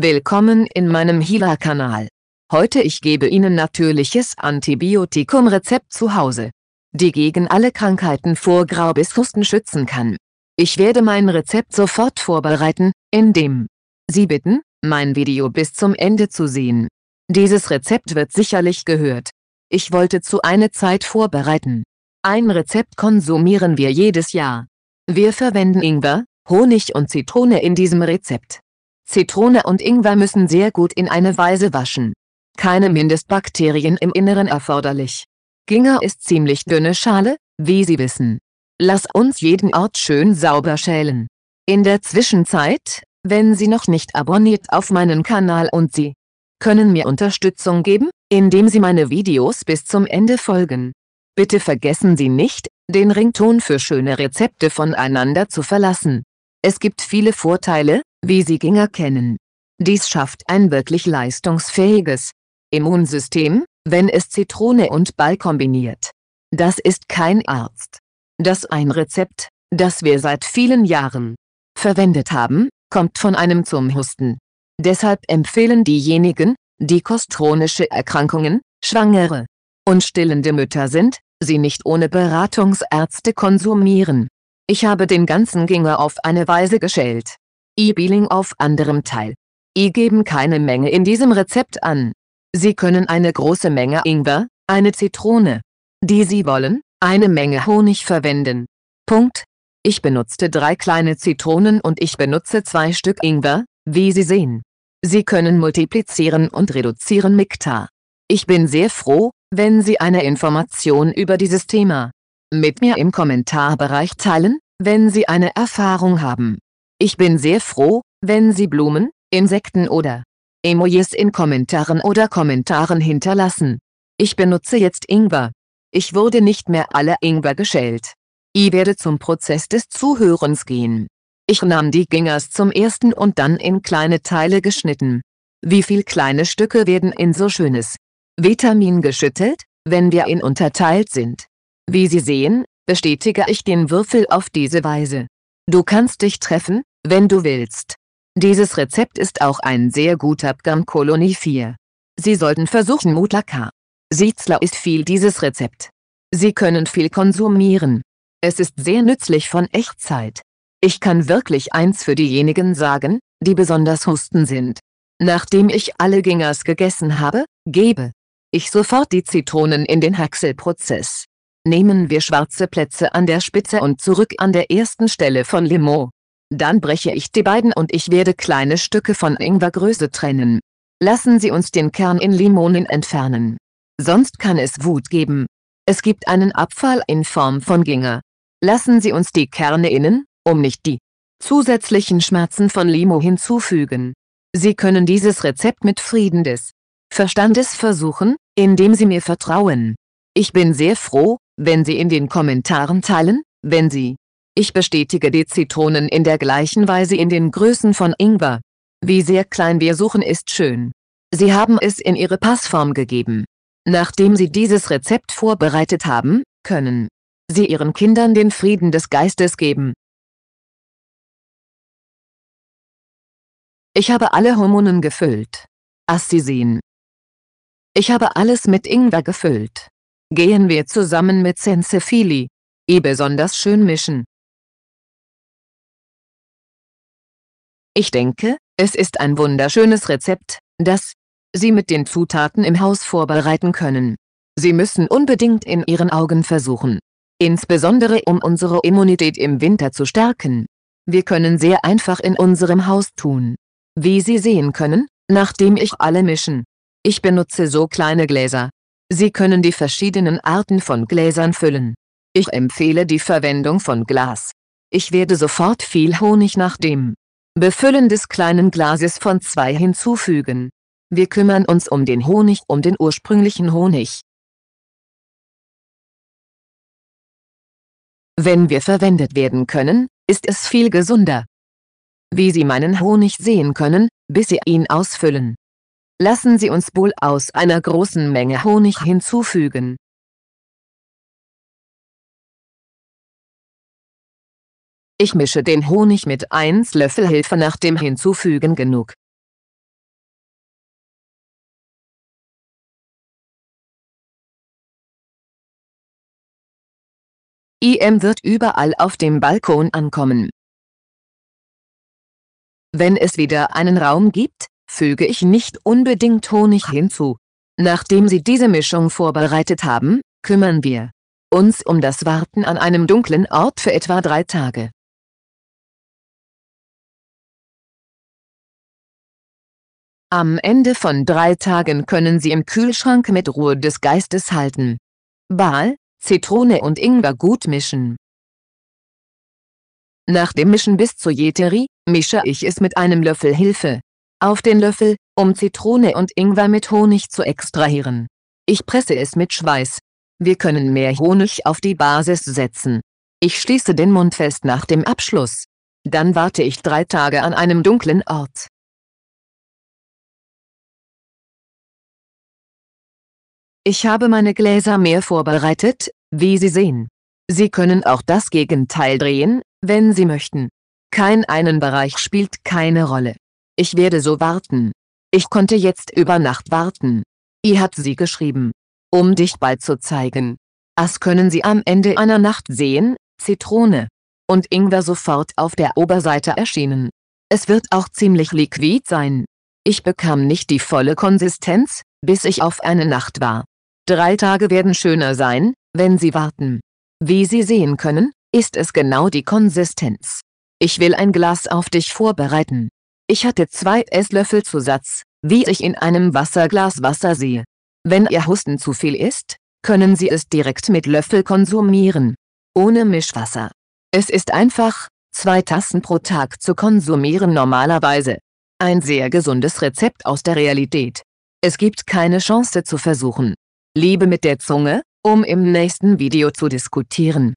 Willkommen in meinem Hiva-Kanal. Heute ich gebe Ihnen natürliches Antibiotikum-Rezept zu Hause, die gegen alle Krankheiten vor Grau bis Husten schützen kann. Ich werde mein Rezept sofort vorbereiten, indem Sie bitten, mein Video bis zum Ende zu sehen. Dieses Rezept wird sicherlich gehört. Ich wollte zu einer Zeit vorbereiten. Ein Rezept konsumieren wir jedes Jahr. Wir verwenden Ingwer, Honig und Zitrone in diesem Rezept. Zitrone und Ingwer müssen sehr gut in eine Weise waschen. Keine Mindestbakterien im Inneren erforderlich. Ginger ist ziemlich dünne Schale, wie Sie wissen. Lass uns jeden Ort schön sauber schälen. In der Zwischenzeit, wenn Sie noch nicht abonniert auf meinen Kanal und Sie können mir Unterstützung geben, indem Sie meine Videos bis zum Ende folgen. Bitte vergessen Sie nicht, den Rington für schöne Rezepte voneinander zu verlassen. Es gibt viele Vorteile, wie sie Ginger kennen. Dies schafft ein wirklich leistungsfähiges Immunsystem, wenn es Zitrone und Ball kombiniert. Das ist kein Arzt. Das ein Rezept, das wir seit vielen Jahren verwendet haben, kommt von einem zum Husten. Deshalb empfehlen diejenigen, die kostronische Erkrankungen, Schwangere und stillende Mütter sind, sie nicht ohne Beratungsärzte konsumieren. Ich habe den ganzen Ginger auf eine Weise geschält E-Billing auf anderem Teil. E geben keine Menge in diesem Rezept an. Sie können eine große Menge Ingwer, eine Zitrone, die Sie wollen, eine Menge Honig verwenden. Punkt. Ich benutzte drei kleine Zitronen und ich benutze zwei Stück Ingwer, wie Sie sehen. Sie können multiplizieren und reduzieren Miktar. Ich bin sehr froh, wenn Sie eine Information über dieses Thema mit mir im Kommentarbereich teilen, wenn Sie eine Erfahrung haben. Ich bin sehr froh, wenn Sie Blumen, Insekten oder Emojis in Kommentaren oder Kommentaren hinterlassen. Ich benutze jetzt Ingwer. Ich wurde nicht mehr alle Ingwer geschält. Ich werde zum Prozess des Zuhörens gehen. Ich nahm die Gingers zum ersten und dann in kleine Teile geschnitten. Wie viel kleine Stücke werden in so schönes Vitamin geschüttelt, wenn wir in unterteilt sind? Wie Sie sehen, bestätige ich den Würfel auf diese Weise. Du kannst dich treffen, wenn du willst. Dieses Rezept ist auch ein sehr guter Garnkolonie 4. Sie sollten versuchen Mutlaka. Sitzler ist viel dieses Rezept. Sie können viel konsumieren. Es ist sehr nützlich von Echtzeit. Ich kann wirklich eins für diejenigen sagen, die besonders Husten sind. Nachdem ich alle Gingers gegessen habe, gebe ich sofort die Zitronen in den Haxelprozess. Nehmen wir schwarze Plätze an der Spitze und zurück an der ersten Stelle von Limo. Dann breche ich die beiden und ich werde kleine Stücke von Ingwergröße trennen. Lassen Sie uns den Kern in Limonen entfernen. Sonst kann es Wut geben. Es gibt einen Abfall in Form von Ginger. Lassen Sie uns die Kerne innen, um nicht die zusätzlichen Schmerzen von Limo hinzufügen. Sie können dieses Rezept mit Frieden des Verstandes versuchen, indem Sie mir vertrauen. Ich bin sehr froh, wenn Sie in den Kommentaren teilen, wenn Sie ich bestätige die Zitronen in der gleichen Weise in den Größen von Ingwer. Wie sehr klein wir suchen ist schön. Sie haben es in Ihre Passform gegeben. Nachdem Sie dieses Rezept vorbereitet haben, können Sie Ihren Kindern den Frieden des Geistes geben. Ich habe alle Hormonen gefüllt. Assisin. Ich habe alles mit Ingwer gefüllt. Gehen wir zusammen mit Sensefili. E besonders schön mischen. Ich denke, es ist ein wunderschönes Rezept, das Sie mit den Zutaten im Haus vorbereiten können. Sie müssen unbedingt in Ihren Augen versuchen. Insbesondere um unsere Immunität im Winter zu stärken. Wir können sehr einfach in unserem Haus tun. Wie Sie sehen können, nachdem ich alle mischen. Ich benutze so kleine Gläser. Sie können die verschiedenen Arten von Gläsern füllen. Ich empfehle die Verwendung von Glas. Ich werde sofort viel Honig nach dem Befüllen des kleinen Glases von zwei hinzufügen. Wir kümmern uns um den Honig, um den ursprünglichen Honig. Wenn wir verwendet werden können, ist es viel gesunder. Wie Sie meinen Honig sehen können, bis Sie ihn ausfüllen. Lassen Sie uns wohl aus einer großen Menge Honig hinzufügen. Ich mische den Honig mit 1 Löffel Hilfe nach dem Hinzufügen genug. IM wird überall auf dem Balkon ankommen. Wenn es wieder einen Raum gibt, füge ich nicht unbedingt Honig hinzu. Nachdem Sie diese Mischung vorbereitet haben, kümmern wir uns um das Warten an einem dunklen Ort für etwa drei Tage. Am Ende von drei Tagen können Sie im Kühlschrank mit Ruhe des Geistes halten. Baal, Zitrone und Ingwer gut mischen. Nach dem Mischen bis zur Jeteri, mische ich es mit einem Löffel Hilfe. Auf den Löffel, um Zitrone und Ingwer mit Honig zu extrahieren. Ich presse es mit Schweiß. Wir können mehr Honig auf die Basis setzen. Ich schließe den Mund fest nach dem Abschluss. Dann warte ich drei Tage an einem dunklen Ort. Ich habe meine Gläser mehr vorbereitet, wie Sie sehen. Sie können auch das Gegenteil drehen, wenn Sie möchten. Kein einen Bereich spielt keine Rolle. Ich werde so warten. Ich konnte jetzt über Nacht warten. I hat sie geschrieben. Um dich bald zu zeigen. As können Sie am Ende einer Nacht sehen, Zitrone. Und Ingwer sofort auf der Oberseite erschienen. Es wird auch ziemlich liquid sein. Ich bekam nicht die volle Konsistenz, bis ich auf eine Nacht war. Drei Tage werden schöner sein, wenn Sie warten. Wie Sie sehen können, ist es genau die Konsistenz. Ich will ein Glas auf dich vorbereiten. Ich hatte zwei Esslöffel Zusatz, wie ich in einem Wasserglas Wasser sehe. Wenn Ihr Husten zu viel ist, können Sie es direkt mit Löffel konsumieren. Ohne Mischwasser. Es ist einfach, zwei Tassen pro Tag zu konsumieren normalerweise. Ein sehr gesundes Rezept aus der Realität. Es gibt keine Chance zu versuchen. Liebe mit der Zunge, um im nächsten Video zu diskutieren.